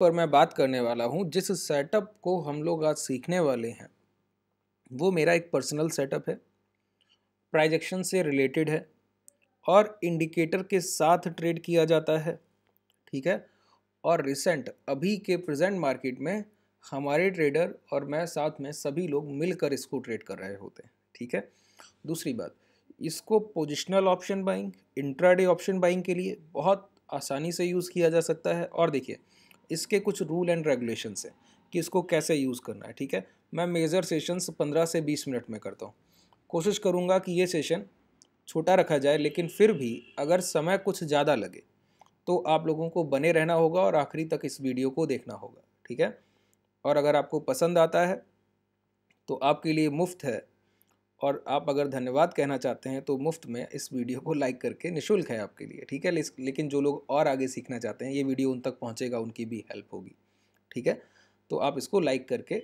पर मैं बात करने वाला हूँ जिस सेटअप को हम लोग आज सीखने वाले हैं वो मेरा एक पर्सनल सेटअप है प्राइजेक्शन से रिलेटेड है और इंडिकेटर के साथ ट्रेड किया जाता है ठीक है और रिसेंट अभी के प्रेजेंट मार्केट में हमारे ट्रेडर और मैं साथ में सभी लोग मिलकर इसको ट्रेड कर रहे होते हैं ठीक है दूसरी बात इसको positional option buying intraday option buying के लिए बहुत आसानी से यूज़ किया जा सकता है और देखिए इसके कुछ रूल एंड रेगुलेशंस हैं कि इसको कैसे यूज़ करना है ठीक है मैं मेजर सेशंस पंद्रह से बीस मिनट में करता हूँ कोशिश करूँगा कि ये सेशन छोटा रखा जाए लेकिन फिर भी अगर समय कुछ ज़्यादा लगे तो आप लोगों को बने रहना होगा और आखिरी तक इस वीडियो को देखना होगा ठीक है और अगर आपको पसंद आता है तो आपके लिए मुफ्त है और आप अगर धन्यवाद कहना चाहते हैं तो मुफ्त में इस वीडियो को लाइक करके निशुल्क है आपके लिए ठीक है लेकिन जो लोग और आगे सीखना चाहते हैं ये वीडियो उन तक पहुँचेगा उनकी भी हेल्प होगी ठीक है तो आप इसको लाइक करके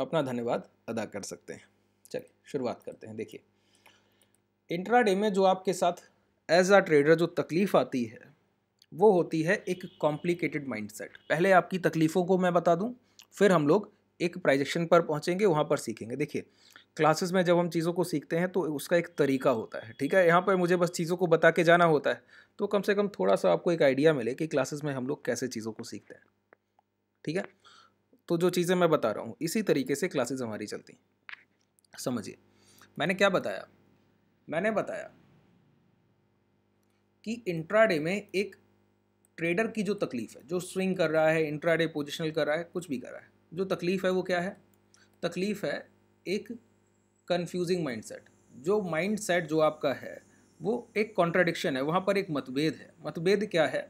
अपना धन्यवाद अदा कर सकते हैं चलिए शुरुआत करते हैं देखिए इंट्राडे में जो आपके साथ एज आ ट्रेडर जो तकलीफ़ आती है वो होती है एक कॉम्प्लिकेटेड सेट पहले आपकी तकलीफ़ों को मैं बता दूं फिर हम लोग एक प्राइजेक्शन पर पहुंचेंगे वहां पर सीखेंगे देखिए क्लासेस में जब हम चीज़ों को सीखते हैं तो उसका एक तरीका होता है ठीक है यहाँ पर मुझे बस चीज़ों को बता के जाना होता है तो कम से कम थोड़ा सा आपको एक आइडिया मिले कि क्लासेस में हम लोग कैसे चीज़ों को सीखते हैं ठीक है तो जो चीज़ें मैं बता रहा हूँ इसी तरीके से क्लासेज हमारी चलती समझिए मैंने क्या बताया मैंने बताया कि इंट्राडे में एक ट्रेडर की जो तकलीफ़ है जो स्विंग कर रहा है इंट्राडे पोजिशनल कर रहा है कुछ भी कर रहा है जो तकलीफ़ है वो क्या है तकलीफ़ है एक कन्फ्यूजिंग माइंडसेट जो माइंडसेट जो आपका है वो एक कॉन्ट्राडिक्शन है वहाँ पर एक मतभेद है मतभेद क्या है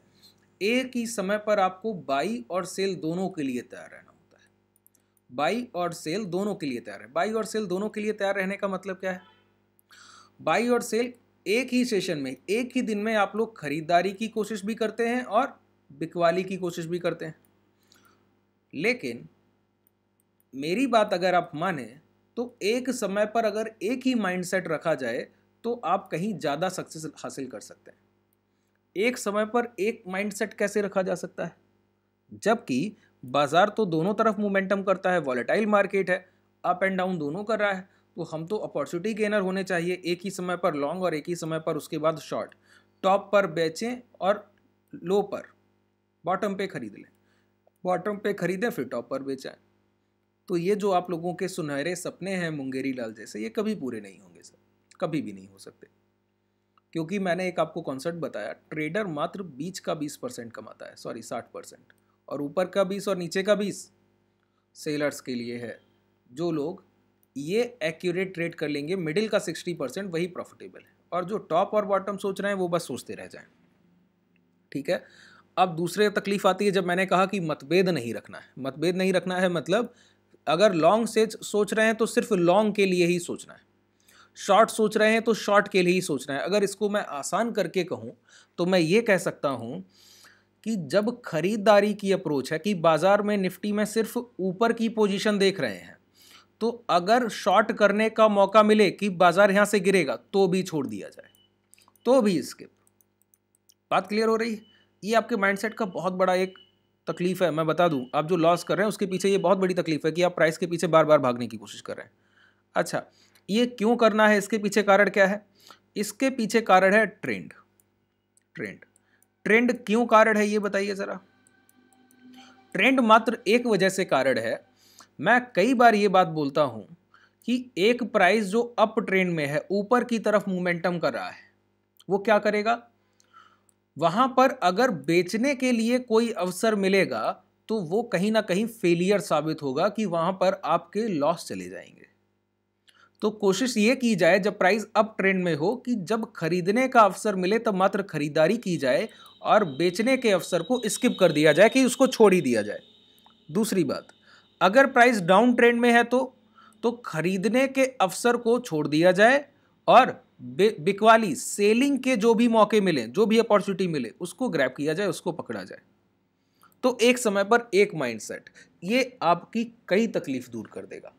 एक ही समय पर आपको बाई और सेल दोनों के लिए तैयार रहना होता है बाई और सेल दोनों के लिए तैयार है बाई और सेल दोनों के लिए तैयार रहने का मतलब क्या है बाई और सेल एक ही सेशन में एक ही दिन में आप लोग खरीदारी की कोशिश भी करते हैं और बिकवाली की कोशिश भी करते हैं लेकिन मेरी बात अगर आप माने तो एक समय पर अगर एक ही माइंडसेट रखा जाए तो आप कहीं ज़्यादा सक्सेस हासिल कर सकते हैं एक समय पर एक माइंडसेट कैसे रखा जा सकता है जबकि बाज़ार तो दोनों तरफ मोमेंटम करता है वॉलेटाइल मार्केट है अप एंड डाउन दोनों कर रहा है तो हम तो अपॉर्चुनिटी गेनर होने चाहिए एक ही समय पर लॉन्ग और एक ही समय पर उसके बाद शॉर्ट टॉप पर बेचें और लो पर बॉटम पे खरीद लें बॉटम पे खरीदें फिर टॉप पर बेचें तो ये जो आप लोगों के सुनहरे सपने हैं मुंगेरी लाल जैसे ये कभी पूरे नहीं होंगे सर कभी भी नहीं हो सकते क्योंकि मैंने एक आपको कॉन्सेप्ट बताया ट्रेडर मात्र बीच का बीस परसेंट कमाता है सॉरी साठ परसेंट और ऊपर का बीस और नीचे का बीस सेलर्स के लिए है जो लोग ये एक्यूरेट ट्रेड कर लेंगे मिडिल का सिक्सटी परसेंट वही प्रॉफिटेबल है और जो टॉप और बॉटम सोच रहे हैं वो बस सोचते रह जाएं ठीक है अब दूसरे तकलीफ आती है जब मैंने कहा कि मतभेद नहीं रखना है मतभेद नहीं रखना है मतलब अगर लॉन्ग से सोच रहे हैं तो सिर्फ लॉन्ग के लिए ही सोचना है शॉर्ट सोच रहे हैं तो शॉर्ट के लिए ही सोचना है अगर इसको मैं आसान करके कहूँ तो मैं ये कह सकता हूँ कि जब खरीदारी की अप्रोच है कि बाज़ार में निफ्टी में सिर्फ ऊपर की पोजीशन देख रहे हैं तो अगर शॉर्ट करने का मौका मिले कि बाज़ार यहाँ से गिरेगा तो भी छोड़ दिया जाए तो भी स्किप बात क्लियर हो रही है ये आपके माइंडसेट का बहुत बड़ा एक तकलीफ है मैं बता दूं आप जो लॉस कर रहे हैं उसके पीछे ये बहुत बड़ी तकलीफ है कि आप प्राइस के पीछे बार बार भागने की कोशिश कर रहे हैं अच्छा ये क्यों करना है इसके पीछे कारण क्या है इसके पीछे कारण है ट्रेंड ट्रेंड ट्रेंड क्यों कारण है ये बताइए ज़रा ट्रेंड मात्र एक वजह से कारण है मैं कई बार ये बात बोलता हूँ कि एक प्राइस जो अप ट्रेंड में है ऊपर की तरफ मोमेंटम कर रहा है वो क्या करेगा वहाँ पर अगर बेचने के लिए कोई अवसर मिलेगा तो वो कहीं ना कहीं फेलियर साबित होगा कि वहाँ पर आपके लॉस चले जाएंगे तो कोशिश ये की जाए जब प्राइस अप ट्रेंड में हो कि जब खरीदने का अवसर मिले तब मात्र खरीदारी की जाए और बेचने के अवसर को स्किप कर दिया जाए कि उसको छोड़ ही दिया जाए दूसरी बात अगर प्राइस डाउन ट्रेंड में है तो तो खरीदने के अवसर को छोड़ दिया जाए और बिकवाली सेलिंग के जो भी मौके मिले जो भी अपॉर्चुनिटी मिले उसको ग्रैप किया जाए उसको पकड़ा जाए तो एक समय पर एक माइंडसेट ये आपकी कई तकलीफ दूर कर देगा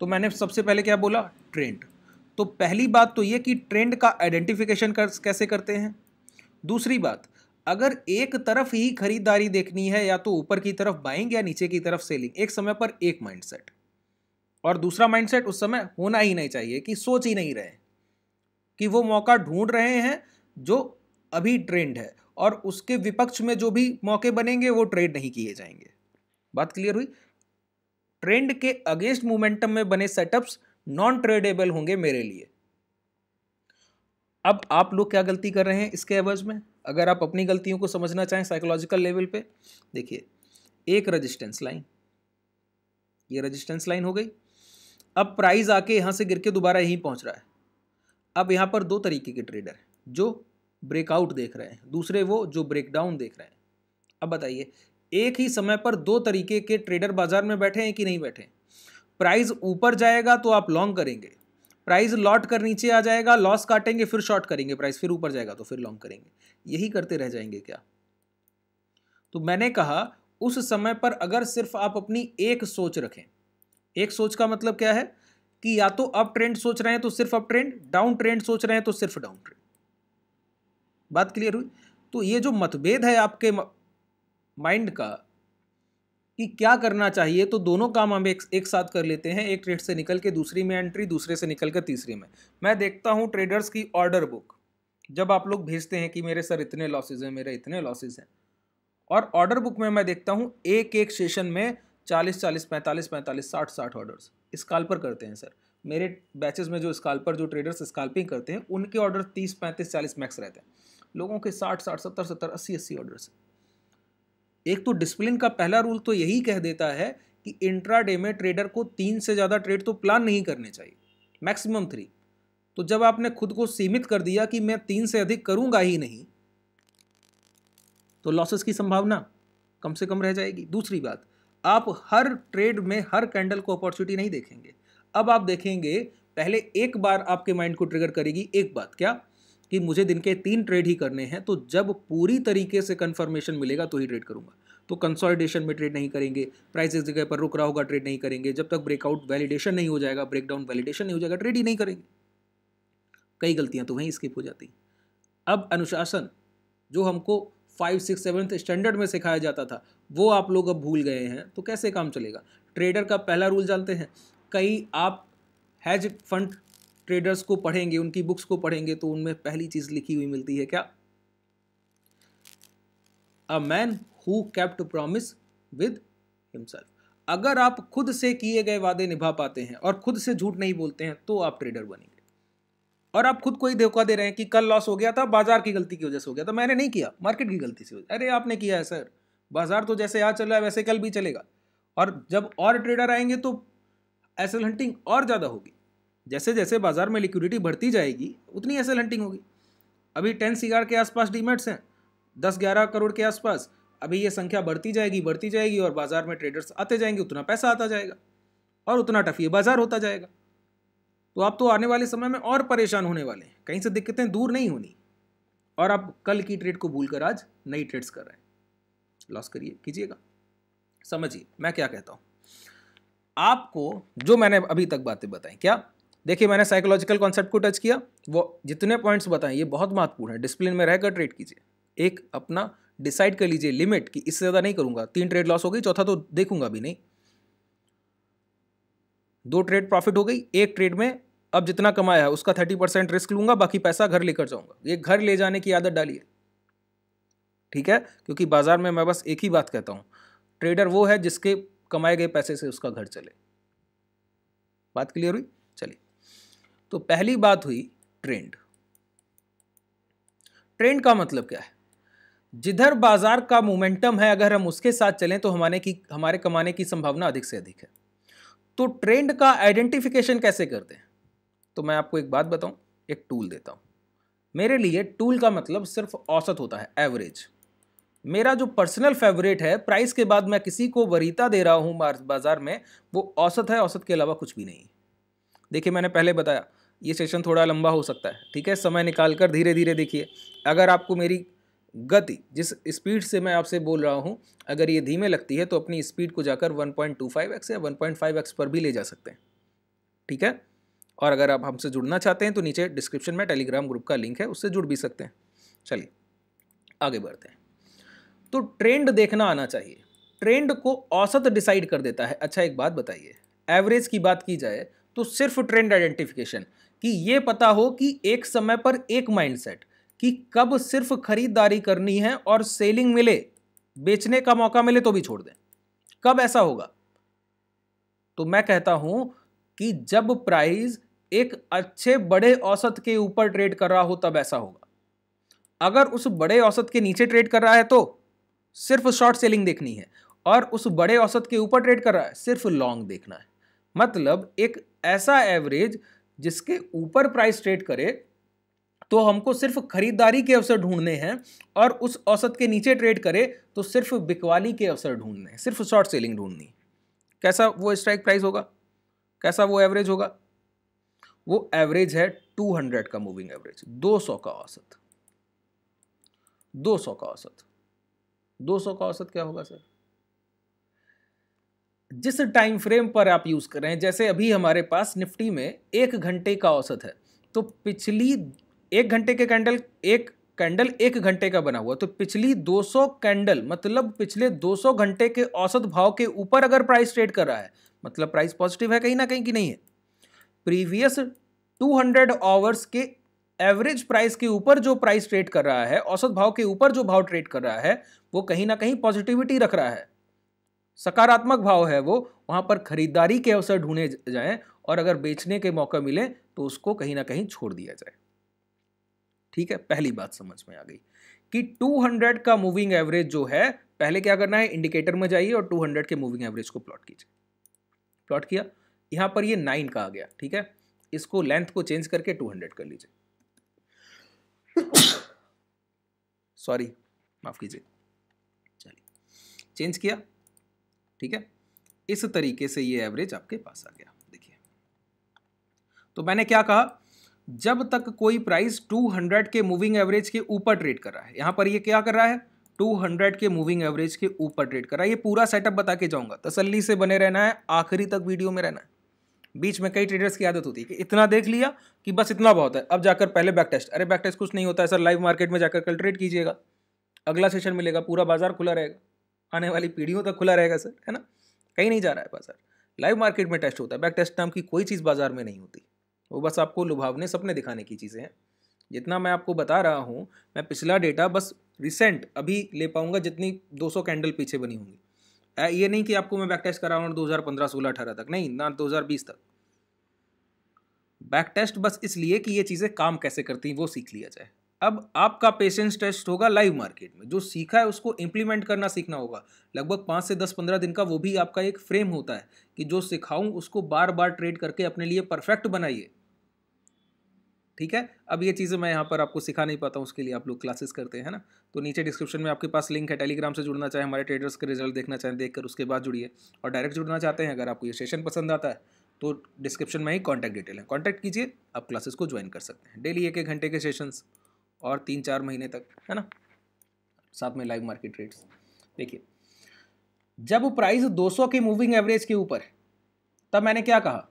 तो मैंने सबसे पहले क्या बोला ट्रेंड तो पहली बात तो ये कि ट्रेंड का आइडेंटिफिकेशन कर, कैसे करते हैं दूसरी बात अगर एक तरफ ही खरीदारी देखनी है या तो ऊपर की तरफ बाइंग या नीचे की तरफ सेलिंग एक समय पर एक माइंडसेट और दूसरा माइंडसेट उस समय होना ही नहीं चाहिए कि सोच ही नहीं रहे कि वो मौका ढूंढ रहे हैं जो अभी ट्रेंड है और उसके विपक्ष में जो भी मौके बनेंगे वो ट्रेड नहीं किए जाएंगे बात क्लियर हुई ट्रेंड के अगेंस्ट मोमेंटम में बने सेटअप्स नॉन ट्रेडेबल होंगे मेरे लिए अब आप लोग क्या गलती कर रहे हैं इसके एवज में अगर आप अपनी गलतियों को समझना चाहें साइकोलॉजिकल लेवल पे देखिए एक रेजिस्टेंस लाइन ये रेजिस्टेंस लाइन हो गई अब प्राइस आके यहां से गिर के दोबारा यहीं पहुंच रहा है अब यहाँ पर दो तरीके के ट्रेडर हैं जो ब्रेकआउट देख रहे हैं दूसरे वो जो ब्रेकडाउन देख रहे हैं अब बताइए एक ही समय पर दो तरीके के ट्रेडर बाजार में बैठे हैं कि नहीं बैठे प्राइस ऊपर जाएगा तो आप लॉन्ग करेंगे प्राइस लॉट कर नीचे आ जाएगा लॉस काटेंगे फिर शॉर्ट करेंगे प्राइस फिर ऊपर जाएगा तो फिर लॉन्ग करेंगे यही करते रह जाएंगे क्या तो मैंने कहा उस समय पर अगर सिर्फ आप अपनी एक सोच रखें एक सोच का मतलब क्या है कि या तो अप ट्रेंड सोच रहे हैं तो सिर्फ अप ट्रेंड डाउन ट्रेंड सोच रहे हैं तो सिर्फ डाउन ट्रेंड बात क्लियर हुई तो ये जो मतभेद है आपके माइंड का कि क्या करना चाहिए तो दोनों काम हम एक, एक साथ कर लेते हैं एक ट्रेड से निकल के दूसरी में एंट्री दूसरे से निकल के तीसरे में मैं देखता हूँ ट्रेडर्स की ऑर्डर बुक जब आप लोग भेजते हैं कि मेरे सर इतने लॉसेज हैं मेरे इतने लॉसेज हैं और ऑर्डर बुक में मैं देखता हूँ एक एक सेशन में चालीस चालीस पैंतालीस पैंतालीस साठ साठ ऑर्डर्स स्काल्पर करते हैं सर मेरे बैचेस में जो स्काल्पर जो ट्रेडर्स स्काल्पिंग करते हैं उनके ऑर्डर तीस पैंतीस चालीस मैक्स रहते हैं लोगों के साठ साठ सत्तर सत्तर अस्सी अस्सी ऑर्डर्स एक तो डिसिप्लिन का पहला रूल तो यही कह देता है कि इंट्राडे में ट्रेडर को तीन से ज़्यादा ट्रेड तो प्लान नहीं करने चाहिए मैक्सिमम थ्री तो जब आपने खुद को सीमित कर दिया कि मैं तीन से अधिक करूंगा ही नहीं तो लॉसेस की संभावना कम से कम रह जाएगी दूसरी बात आप हर ट्रेड में हर कैंडल को अपॉर्चुनिटी नहीं देखेंगे अब आप देखेंगे पहले एक बार आपके माइंड को ट्रिगर करेगी एक बात क्या कि मुझे दिन के तीन ट्रेड ही करने हैं तो जब पूरी तरीके से कंफर्मेशन मिलेगा तो ही ट्रेड करूंगा तो कंसोलिडेशन में ट्रेड नहीं करेंगे प्राइस एक जगह पर रुक रहा होगा ट्रेड नहीं करेंगे जब तक ब्रेकआउट वैलिडेशन नहीं हो जाएगा ब्रेकडाउन वैलिडेशन नहीं हो जाएगा ट्रेड ही नहीं करेंगे कई गलतियां तो वहीं स्किप हो जाती अब अनुशासन जो हमको फाइव सिक्स सेवन्थ स्टैंडर्ड में सिखाया जाता था वो आप लोग अब भूल गए हैं तो कैसे काम चलेगा ट्रेडर का पहला रूल जानते हैं कई आप हैज फंड ट्रेडर्स को पढ़ेंगे उनकी बुक्स को पढ़ेंगे तो उनमें पहली चीज़ लिखी हुई मिलती है क्या a man who kept promise with himself अगर आप खुद से किए गए वादे निभा पाते हैं और खुद से झूठ नहीं बोलते हैं तो आप ट्रेडर बनेंगे और आप खुद को ही धोखा दे रहे हैं कि कल लॉस हो गया था बाजार की गलती की वजह से हो गया था मैंने नहीं किया मार्केट की गलती से अरे आपने किया है सर बाजार तो जैसे आज चल रहा है वैसे कल भी चलेगा और जब और ट्रेडर आएंगे तो एसल हंटिंग और ज़्यादा होगी जैसे जैसे बाजार में लिक्विडिटी बढ़ती जाएगी उतनी एसल हंटिंग होगी अभी टेन सीगार के आसपास डीमेट्स हैं दस ग्यारह करोड़ के आसपास अभी ये संख्या बढ़ती जाएगी बढ़ती जाएगी और बाजार में ट्रेडर्स आते जाएंगे उतना पैसा आता जाएगा और उतना टफ ये बाजार होता जाएगा तो आप तो आने वाले समय में और परेशान होने वाले हैं कहीं से दिक्कतें दूर नहीं होनी और आप कल की ट्रेड को भूलकर आज नई ट्रेड्स कर रहे हैं लॉस करिए कीजिएगा समझिए मैं क्या कहता हूँ आपको जो मैंने अभी तक बातें बताई क्या देखिए मैंने साइकोलॉजिकल कॉन्सेप्ट को टच किया वो जितने पॉइंट्स बताएं ये बहुत महत्वपूर्ण है डिसिप्लिन में रहकर ट्रेड कीजिए एक अपना डिसाइड कर लीजिए लिमिट कि इससे ज़्यादा नहीं करूंगा तीन ट्रेड लॉस हो गई चौथा तो देखूंगा भी नहीं दो ट्रेड प्रॉफिट हो गई एक ट्रेड में अब जितना कमाया है उसका थर्टी परसेंट रिस्क लूंगा बाकी पैसा घर लेकर जाऊंगा ये घर ले जाने की आदत डालिए ठीक है क्योंकि बाज़ार में मैं बस एक ही बात कहता हूँ ट्रेडर वो है जिसके कमाए गए पैसे से उसका घर चले बात क्लियर हुई चलिए तो पहली बात हुई ट्रेंड ट्रेंड का मतलब क्या है जिधर बाजार का मोमेंटम है अगर हम उसके साथ चलें तो हमारे की हमारे कमाने की संभावना अधिक से अधिक है तो ट्रेंड का आइडेंटिफिकेशन कैसे करते हैं तो मैं आपको एक बात बताऊं एक टूल देता हूं मेरे लिए टूल का मतलब सिर्फ औसत होता है एवरेज मेरा जो पर्सनल फेवरेट है प्राइस के बाद मैं किसी को वरीता दे रहा हूँ बाज़ार में वो औसत है औसत के अलावा कुछ भी नहीं देखिए मैंने पहले बताया ये सेशन थोड़ा लंबा हो सकता है ठीक है समय निकाल कर धीरे धीरे देखिए अगर आपको मेरी गति जिस स्पीड से मैं आपसे बोल रहा हूँ अगर ये धीमे लगती है तो अपनी स्पीड को जाकर 1.25x या 1.5x पर भी ले जा सकते हैं ठीक है और अगर आप हमसे जुड़ना चाहते हैं तो नीचे डिस्क्रिप्शन में टेलीग्राम ग्रुप का लिंक है उससे जुड़ भी सकते हैं चलिए आगे बढ़ते हैं तो ट्रेंड देखना आना चाहिए ट्रेंड को औसत डिसाइड कर देता है अच्छा एक बात बताइए एवरेज की बात की जाए तो सिर्फ ट्रेंड आइडेंटिफिकेशन कि ये पता हो कि एक समय पर एक माइंडसेट कि कब सिर्फ खरीदारी करनी है और सेलिंग मिले बेचने का मौका मिले तो भी छोड़ दें कब ऐसा होगा तो मैं कहता हूं कि जब प्राइस एक अच्छे बड़े औसत के ऊपर ट्रेड कर रहा हो तब ऐसा होगा अगर उस बड़े औसत के नीचे ट्रेड कर रहा है तो सिर्फ शॉर्ट सेलिंग देखनी है और उस बड़े औसत के ऊपर ट्रेड कर रहा है सिर्फ लॉन्ग देखना है मतलब एक ऐसा एवरेज जिसके ऊपर प्राइस ट्रेड करे तो हमको सिर्फ खरीदारी के अवसर ढूंढने हैं और उस औसत के नीचे ट्रेड करे तो सिर्फ बिकवाली के अवसर ढूंढने हैं सिर्फ शॉर्ट सेलिंग ढूंढनी कैसा वो स्ट्राइक प्राइस होगा कैसा वो एवरेज होगा वो एवरेज है 200 का मूविंग एवरेज 200 का औसत 200 का औसत 200 का औसत क्या होगा सर जिस टाइम फ्रेम पर आप यूज़ कर रहे हैं जैसे अभी हमारे पास निफ्टी में एक घंटे का औसत है तो पिछली एक घंटे के कैंडल एक कैंडल एक घंटे का बना हुआ तो पिछली 200 कैंडल मतलब पिछले 200 घंटे के औसत भाव के ऊपर अगर प्राइस ट्रेड कर रहा है मतलब प्राइस पॉजिटिव है कहीं ना कहीं कि नहीं है प्रीवियस 200 आवर्स के एवरेज प्राइस के ऊपर जो प्राइस ट्रेड कर रहा है औसत भाव के ऊपर जो भाव ट्रेड कर रहा है वो कहीं ना कहीं पॉजिटिविटी रख रहा है सकारात्मक भाव है वो वहाँ पर खरीदारी के अवसर ढूंढे जाएं और अगर बेचने के मौका मिले तो उसको कहीं ना कहीं छोड़ दिया जाए ठीक है पहली बात समझ में आ गई कि 200 का मूविंग एवरेज जो है पहले क्या करना है इंडिकेटर में जाइए और 200 के मूविंग एवरेज को प्लॉट कीजिए प्लॉट किया यहाँ पर ये नाइन का आ गया ठीक है इसको लेंथ को चेंज करके टू कर लीजिए सॉरी माफ़ कीजिए चलिए चेंज किया ठीक है इस तरीके से ये एवरेज आपके पास आ गया देखिए तो मैंने क्या कहा जब तक कोई प्राइस 200 के मूविंग एवरेज के ऊपर ट्रेड कर रहा है यहां पर ये क्या कर रहा है 200 के मूविंग एवरेज के ऊपर ट्रेड कर रहा है ये पूरा सेटअप बता के जाऊंगा तसल्ली से बने रहना है आखिरी तक वीडियो में रहना है बीच में कई ट्रेडर्स की आदत होती है कि इतना देख लिया कि बस इतना बहुत है अब जाकर पहले बैक टेस्ट अरे बैक टेस्ट कुछ नहीं होता है सर लाइव मार्केट में जाकर कल ट्रेड कीजिएगा अगला सेशन मिलेगा पूरा बाजार खुला रहेगा आने वाली पीढ़ियों तक खुला रहेगा सर है ना कहीं नहीं जा रहा है बाजार लाइव मार्केट में टेस्ट होता है बैक टेस्ट नाम की कोई चीज़ बाजार में नहीं होती वो बस आपको लुभावने सपने दिखाने की चीज़ें हैं जितना मैं आपको बता रहा हूँ मैं पिछला डेटा बस रिसेंट अभी ले पाऊँगा जितनी 200 कैंडल पीछे बनी होंगी ये नहीं कि आपको मैं बैक टेस्ट करा रहा हूँ दो हज़ार पंद्रह सोलह अठारह तक नहीं ना दो हज़ार बीस तक बैक टेस्ट बस इसलिए कि ये चीज़ें काम कैसे करती हैं वो सीख लिया जाए अब आपका पेशेंस टेस्ट होगा लाइव मार्केट में जो सीखा है उसको इम्प्लीमेंट करना सीखना होगा लगभग पाँच से दस पंद्रह दिन का वो भी आपका एक फ्रेम होता है कि जो सिखाऊं उसको बार बार ट्रेड करके अपने लिए परफेक्ट बनाइए ठीक है अब ये चीज़ें मैं यहाँ पर आपको सिखा नहीं पाता हूँ उसके लिए आप लोग क्लासेस करते हैं ना तो नीचे डिस्क्रिप्शन में आपके पास लिंक है टेलीग्राम से जुड़ना चाहे हमारे ट्रेडर्स के रिजल्ट देखना चाहें देख उसके बाद जुड़िए और डायरेक्ट जुड़ना चाहते हैं अगर आपको ये सेशन पसंद आता है तो डिस्क्रिप्शन में ही कॉन्टैक्ट डिटेल है कॉन्टैक्ट कीजिए आप क्लासेस को ज्वाइन कर सकते हैं डेली एक एक घंटे के सेशंस और तीन चार महीने तक है ना साथ में लाइव मार्केट रेट्स देखिए जब प्राइस 200 के मूविंग एवरेज के ऊपर है तब मैंने क्या कहा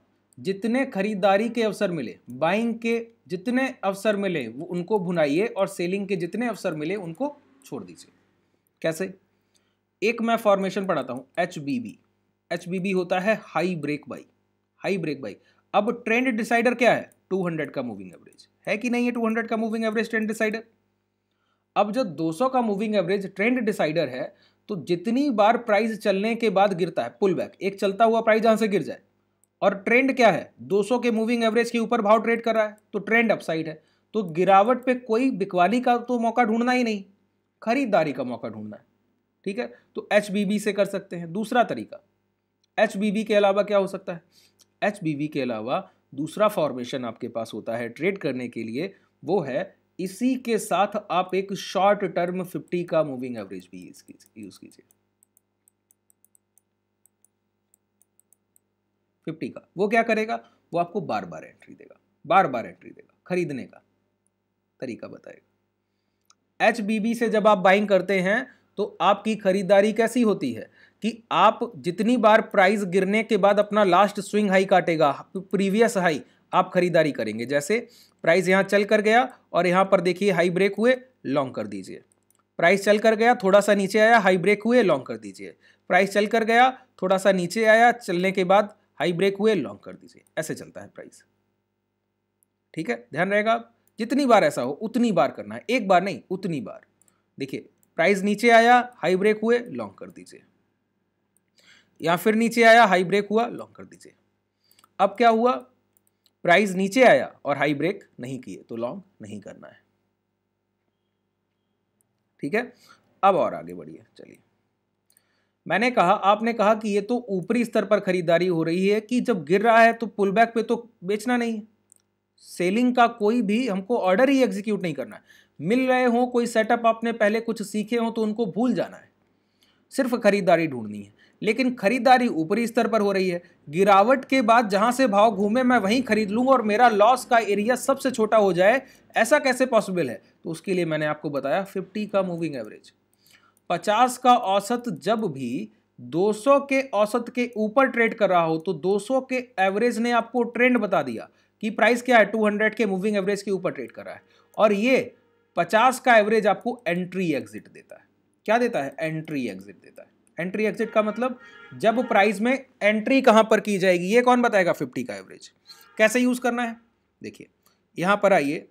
जितने खरीदारी के अवसर मिले बाइंग के जितने अवसर मिले वो उनको भुनाइए और सेलिंग के जितने अवसर मिले उनको छोड़ दीजिए कैसे एक मैं फॉर्मेशन पढ़ाता हूँ H B B H B B होता है high break buy high break buy अब ट्रेंड डिसाइडर क्या है 200 का मूविंग एवरेज है कि नहीं है 200 का मूविंग एवरेज ट्रेंड डिसाइडर अब जो 200 का मूविंग एवरेज ट्रेंड डिसाइडर है तो जितनी बार प्राइस चलने के बाद गिरता है पुल बैक एक चलता हुआ प्राइस जहां से गिर जाए और ट्रेंड क्या है 200 के मूविंग एवरेज के ऊपर भाव ट्रेड कर रहा है तो ट्रेंड अपसाइड है तो गिरावट पर कोई बिकवाली का तो मौका ढूंढना ही नहीं खरीदारी का मौका ढूंढना है ठीक है तो एच से कर सकते हैं दूसरा तरीका एच के अलावा क्या हो सकता है एच के अलावा दूसरा फॉर्मेशन आपके पास होता है ट्रेड करने के लिए वो है इसी के साथ आप एक शॉर्ट टर्म 50 का मूविंग एवरेज भी यूज कीजिए 50 का वो क्या करेगा वो आपको बार बार एंट्री देगा बार बार एंट्री देगा खरीदने का तरीका बताएगा एच से जब आप बाइंग करते हैं तो आपकी खरीदारी कैसी होती है कि आप जितनी बार प्राइस गिरने के बाद अपना लास्ट स्विंग हाई काटेगा प्रीवियस हाई आप खरीदारी करेंगे जैसे प्राइस यहाँ चल कर गया और यहाँ पर देखिए हाई ब्रेक हुए लॉन्ग कर दीजिए प्राइस चल कर गया थोड़ा सा नीचे आया हाई ब्रेक हुए लॉन्ग कर दीजिए प्राइस चल कर गया थोड़ा सा नीचे आया चलने के बाद हाई ब्रेक हुए लॉन्ग कर दीजिए ऐसे चलता है प्राइस ठीक है ध्यान रहेगा जितनी बार ऐसा हो उतनी बार करना है एक बार नहीं उतनी बार देखिए प्राइस नीचे आया हाई ब्रेक हुए लॉन्ग कर दीजिए या फिर नीचे आया हाई ब्रेक हुआ लॉन्ग कर दीजिए अब क्या हुआ प्राइस नीचे आया और हाई ब्रेक नहीं किए तो लॉन्ग नहीं करना है ठीक है अब और आगे बढ़िए चलिए मैंने कहा आपने कहा कि ये तो ऊपरी स्तर पर खरीदारी हो रही है कि जब गिर रहा है तो पुल बैक पे तो बेचना नहीं है सेलिंग का कोई भी हमको ऑर्डर ही एग्जीक्यूट नहीं करना है मिल रहे हों कोई सेटअप आपने पहले कुछ सीखे हों तो उनको भूल जाना है सिर्फ खरीदारी ढूंढनी है लेकिन खरीदारी ऊपरी स्तर पर हो रही है गिरावट के बाद जहां से भाव घूमे मैं वहीं खरीद लूँ और मेरा लॉस का एरिया सबसे छोटा हो जाए ऐसा कैसे पॉसिबल है तो उसके लिए मैंने आपको बताया फिफ्टी का मूविंग एवरेज पचास का औसत जब भी 200 के औसत के ऊपर ट्रेड कर रहा हो तो 200 के एवरेज ने आपको ट्रेंड बता दिया कि प्राइस क्या है टू के मूविंग एवरेज के ऊपर ट्रेड कर रहा है और ये पचास का एवरेज आपको एंट्री एग्जिट देता है क्या देता है एंट्री एग्जिट देता है एंट्री एग्जिट का मतलब जब प्राइस में एंट्री कहाँ पर की जाएगी ये कौन बताएगा फिफ्टी का एवरेज कैसे यूज़ करना है देखिए यहाँ पर आइए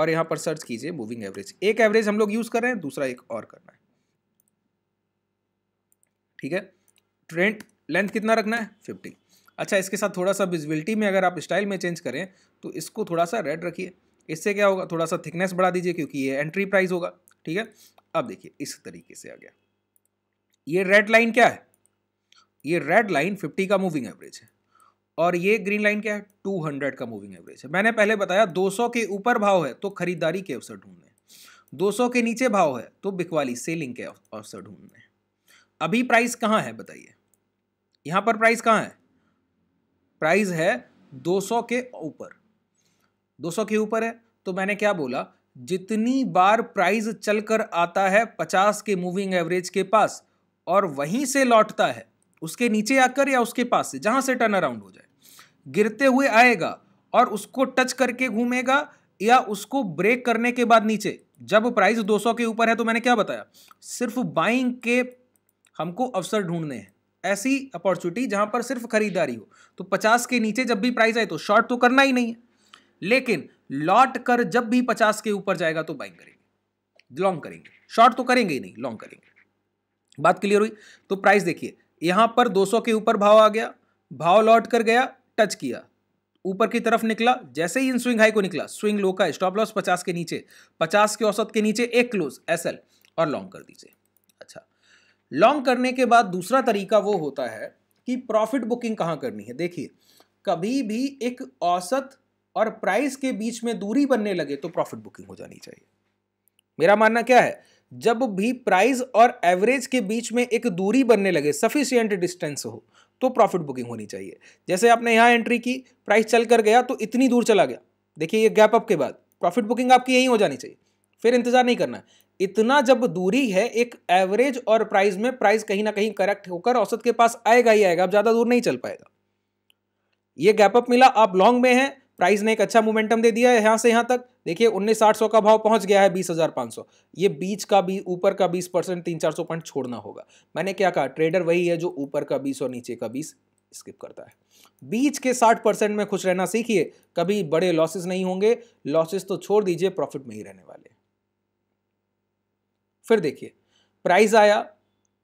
और यहाँ पर सर्च कीजिए मूविंग एवरेज एक एवरेज हम लोग यूज़ कर रहे हैं दूसरा एक और करना है ठीक है ट्रेंड लेंथ कितना रखना है फिफ्टी अच्छा इसके साथ थोड़ा सा विजिबिलिटी में अगर आप स्टाइल में चेंज करें तो इसको थोड़ा सा रेड रखिए इससे क्या होगा थोड़ा सा थिकनेस बढ़ा दीजिए क्योंकि ये एंट्री प्राइस होगा ठीक है अब देखिए इस तरीके से आ गया ये रेड लाइन क्या है ये रेड लाइन 50 का मूविंग एवरेज है और ये ग्रीन लाइन क्या है 200 का मूविंग एवरेज है मैंने पहले बताया 200 के ऊपर भाव है तो खरीदारी के अवसर ढूंढने 200 के नीचे भाव है तो बिकवाली सेलिंग के अवसर ढूंढने अभी प्राइस कहाँ है बताइए यहाँ पर प्राइस कहाँ है प्राइस है 200 के ऊपर 200 के ऊपर है तो मैंने क्या बोला जितनी बार प्राइस चलकर आता है 50 के मूविंग एवरेज के पास और वहीं से लौटता है उसके नीचे आकर या उसके पास से जहां से टर्न अराउंड हो जाए गिरते हुए आएगा और उसको टच करके घूमेगा या उसको ब्रेक करने के बाद नीचे जब प्राइस 200 के ऊपर है तो मैंने क्या बताया सिर्फ बाइंग के हमको अवसर ढूंढने हैं ऐसी अपॉर्चुनिटी जहां पर सिर्फ खरीदारी हो तो 50 के नीचे जब भी प्राइस आए तो शॉर्ट तो करना ही नहीं है लेकिन लॉट कर जब भी 50 के ऊपर जाएगा तो बाइंग करेंगे लॉन्ग करेंगे शॉर्ट तो करेंगे ही नहीं लॉन्ग करेंगे बात क्लियर हुई तो प्राइस देखिए यहाँ पर 200 के ऊपर भाव आ गया भाव लौट कर गया टच किया ऊपर की तरफ निकला जैसे ही इन स्विंग हाई को निकला स्विंग लो का स्टॉप लॉस पचास के नीचे पचास के औसत के नीचे एक क्लोज एस और लॉन्ग कर दीजिए अच्छा लॉन्ग करने के बाद दूसरा तरीका वो होता है कि प्रॉफिट बुकिंग कहाँ करनी है देखिए कभी भी एक औसत और प्राइस के बीच में दूरी बनने लगे तो प्रॉफिट बुकिंग हो जानी चाहिए मेरा मानना क्या है जब भी प्राइस और एवरेज के बीच में एक दूरी बनने लगे सफिशियंट डिस्टेंस हो तो प्रॉफिट बुकिंग होनी चाहिए जैसे आपने यहाँ एंट्री की प्राइस चल कर गया तो इतनी दूर चला गया देखिए ये गैप अप के बाद प्रॉफिट बुकिंग आपकी यहीं हो जानी चाहिए फिर इंतजार नहीं करना इतना जब दूरी है एक एवरेज और प्राइस में प्राइस कहीं ना कहीं करेक्ट होकर औसत के पास आएगा ही आएगा अब ज़्यादा दूर नहीं चल पाएगा ये गैप अप मिला आप लॉन्ग में हैं प्राइस ने एक अच्छा मोमेंटम दे दिया है यहाँ से यहाँ तक देखिए उन्नीस साठ सौ का भाव पहुंच गया है बीस हज़ार पाँच सौ ये बीच का भी ऊपर का बीस परसेंट तीन चार सौ पॉइंट छोड़ना होगा मैंने क्या कहा ट्रेडर वही है जो ऊपर का बीस और नीचे का बीस स्किप करता है बीच के साठ परसेंट में खुश रहना सीखिए कभी बड़े लॉसेस नहीं होंगे लॉसेस तो छोड़ दीजिए प्रॉफिट में ही रहने वाले फिर देखिए प्राइस आया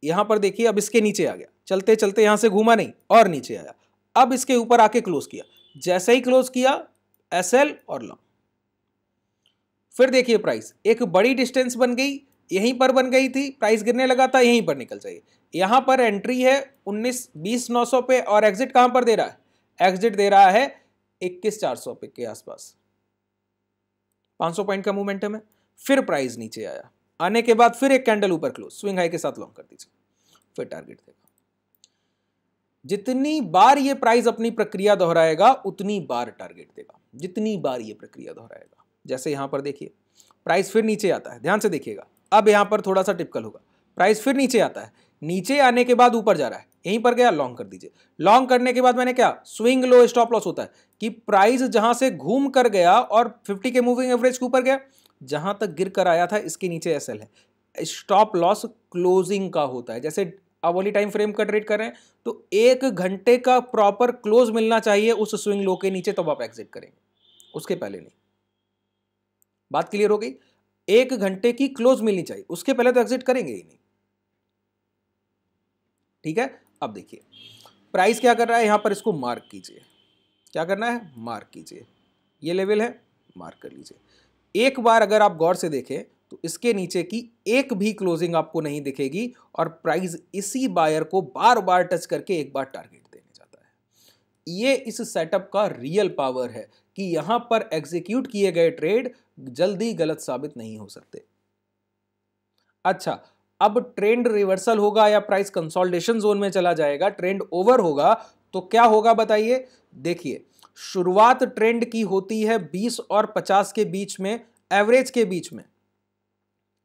यहाँ पर देखिए अब इसके नीचे आ गया चलते चलते यहाँ से घूमा नहीं और नीचे आया अब इसके ऊपर आके क्लोज किया जैसे ही क्लोज किया एस एल और लॉन्ग फिर देखिए प्राइस एक बड़ी डिस्टेंस बन गई यहीं पर बन गई थी प्राइस गिरने लगा था यहीं पर निकल जाइए यहां पर एंट्री है उन्नीस बीस नौ सौ पे और एग्जिट कहां पर दे रहा है एग्जिट दे रहा है इक्कीस चार सौ पे के आसपास 500 पॉइंट का मोमेंटम है फिर प्राइस नीचे आया आने के बाद फिर एक कैंडल ऊपर क्लोज स्विंग हाई के साथ लॉन्ग कर दीजिए फिर टारगेट देगा जितनी बार ये प्राइस अपनी प्रक्रिया दोहराएगा उतनी बार टारगेट देगा जितनी बार ये प्रक्रिया दोहराएगा जैसे यहां पर देखिए प्राइस फिर नीचे आता है ध्यान से देखिएगा अब यहां पर थोड़ा सा टिपकल होगा प्राइस फिर नीचे आता है नीचे आने के बाद ऊपर जा रहा है यहीं पर गया लॉन्ग कर दीजिए लॉन्ग करने के बाद मैंने क्या स्विंग लो स्टॉप लॉस होता है कि प्राइस जहां से घूम कर गया और 50 के मूविंग एवरेज के ऊपर गया जहां तक गिर कर आया था इसके नीचे एसएल है स्टॉप लॉस क्लोजिंग का होता है जैसे आवली टाइम फ्रेम का ट्रेड करें तो एक घंटे का प्रॉपर क्लोज मिलना चाहिए उस स्विंग लो के नीचे तब तो आप एग्जिट करेंगे उसके पहले नहीं बात क्लियर हो गई एक घंटे की क्लोज मिलनी चाहिए उसके पहले तो एग्जिट करेंगे ही नहीं ठीक है अब देखिए प्राइस क्या कर रहा है यहां पर इसको मार्क कीजिए क्या करना है मार्क कीजिए ये लेवल है मार्क कर लीजिए एक बार अगर आप गौर से देखें तो इसके नीचे की एक भी क्लोजिंग आपको नहीं दिखेगी और प्राइस इसी बायर को बार बार टच करके एक बार टारगेट देने जाता है ये इस सेटअप का रियल पावर है कि यहाँ पर एग्जीक्यूट किए गए ट्रेड जल्दी गलत साबित नहीं हो सकते अच्छा अब ट्रेंड रिवर्सल होगा या प्राइस कंसोल्टेशन जोन में चला जाएगा ट्रेंड ओवर होगा तो क्या होगा बताइए देखिए शुरुआत ट्रेंड की होती है 20 और 50 के बीच में एवरेज के बीच में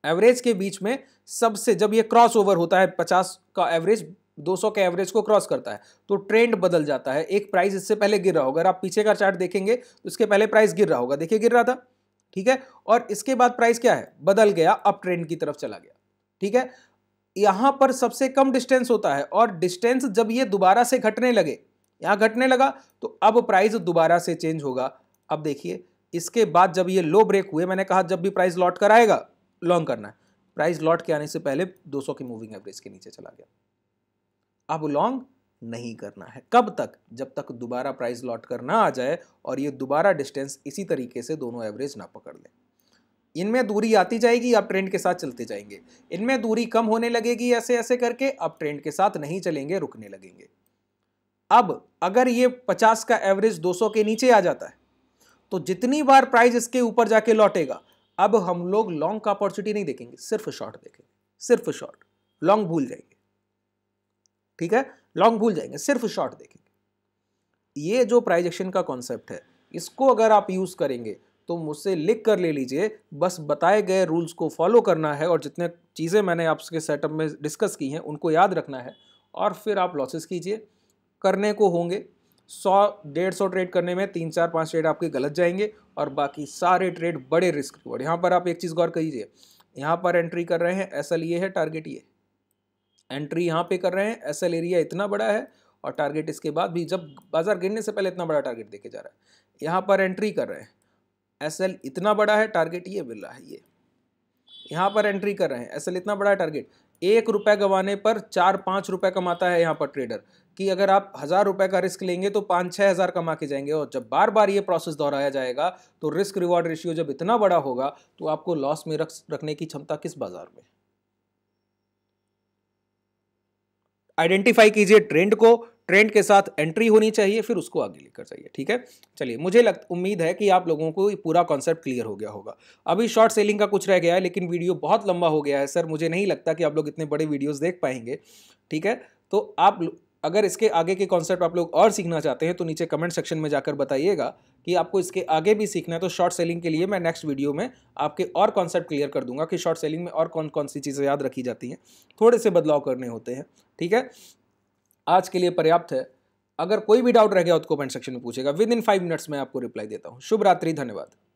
एवरेज के बीच में सबसे जब ये क्रॉस ओवर होता है पचास का एवरेज 200 के एवरेज को क्रॉस करता है तो ट्रेंड बदल जाता है एक प्राइस इससे पहले गिर रहा होगा अगर आप पीछे का चार्ट देखेंगे तो इसके पहले प्राइस गिर रहा होगा देखिए गिर रहा था ठीक है और इसके बाद प्राइस क्या है बदल गया अप ट्रेंड की तरफ चला गया ठीक है यहां पर सबसे कम डिस्टेंस होता है और डिस्टेंस जब ये दोबारा से घटने लगे यहां घटने लगा तो अब प्राइस दोबारा से चेंज होगा अब देखिए इसके बाद जब ये लो ब्रेक हुए मैंने कहा जब भी प्राइस लौट कर आएगा लॉन्ग करना है प्राइस लॉट के आने से पहले 200 की मूविंग एवरेज के नीचे चला गया अब लॉन्ग नहीं करना है कब तक जब तक दोबारा प्राइस लॉट करना आ जाए और ये दोबारा डिस्टेंस इसी तरीके से दोनों एवरेज ना पकड़ लें इनमें दूरी आती जाएगी आप ट्रेंड के साथ चलते जाएंगे इनमें दूरी कम होने लगेगी ऐसे ऐसे करके अब ट्रेंड के साथ नहीं चलेंगे रुकने लगेंगे अब अगर ये 50 का एवरेज 200 के नीचे आ जाता है तो जितनी बार प्राइस इसके ऊपर जाके लौटेगा अब हम लोग लॉन्ग का अपॉर्चुनिटी नहीं देखेंगे सिर्फ शॉर्ट देखेंगे सिर्फ शॉर्ट लॉन्ग भूल जाएंगे ठीक है लॉन्ग भूल जाएंगे सिर्फ शॉर्ट देखेंगे ये जो प्राइजेक्शन का कॉन्सेप्ट है इसको अगर आप यूज़ करेंगे तो मुझसे लिख कर ले लीजिए बस बताए गए रूल्स को फॉलो करना है और जितने चीज़ें मैंने आपके सेटअप में डिस्कस की हैं उनको याद रखना है और फिर आप लॉसेस कीजिए करने को होंगे सौ डेढ़ सौ ट्रेड करने में तीन चार पाँच ट्रेड आपके गलत जाएंगे और बाकी सारे ट्रेड बड़े रिस्क रिवॉर्ड यहाँ पर आप एक चीज़ गौर करिए यहाँ पर एंट्री कर रहे हैं एस ये है टारगेट ये एंट्री यहाँ पे कर रहे हैं एस एरिया इतना बड़ा है और टारगेट इसके बाद भी जब बाज़ार गिरने से पहले इतना बड़ा टारगेट देखे जा रहा है यहाँ पर एंट्री कर रहे हैं एस इतना बड़ा है टारगेट ये मिल रहा है ये यहाँ पर एंट्री कर रहे हैं एस इतना बड़ा है टारगेट एक रुपये गंवाने पर चार पाँच रुपये कमाता है यहाँ पर ट्रेडर कि अगर आप हज़ार रुपए का रिस्क लेंगे तो पाँच छः हज़ार कमा के जाएंगे और जब बार बार ये प्रोसेस दोहराया जाएगा तो रिस्क रिवॉर्ड रेशियो जब इतना बड़ा होगा तो आपको लॉस में रख रखने की क्षमता किस बाज़ार में आइडेंटिफाई कीजिए ट्रेंड को ट्रेंड के साथ एंट्री होनी चाहिए फिर उसको आगे लेकर जाइए ठीक है चलिए मुझे लग उम्मीद है कि आप लोगों को पूरा कॉन्सेप्ट क्लियर हो गया होगा अभी शॉर्ट सेलिंग का कुछ रह गया है लेकिन वीडियो बहुत लंबा हो गया है सर मुझे नहीं लगता कि आप लोग इतने बड़े वीडियोज़ देख पाएंगे ठीक है तो आप अगर इसके आगे के कॉन्सेप्ट आप लोग और सीखना चाहते हैं तो नीचे कमेंट सेक्शन में जाकर बताइएगा कि आपको इसके आगे भी सीखना है तो शॉर्ट सेलिंग के लिए मैं नेक्स्ट वीडियो में आपके और कॉन्सेप्ट क्लियर कर दूंगा कि शॉर्ट सेलिंग में और कौन कौन सी चीज़ें याद रखी जाती हैं थोड़े से बदलाव करने होते हैं ठीक है आज के लिए पर्याप्त है अगर कोई भी डाउट रह गया तो कमेंट सेक्शन में पूछेगा विद इन फाइव मिनट्स मैं आपको रिप्लाई देता हूँ शुभ रात्रि धन्यवाद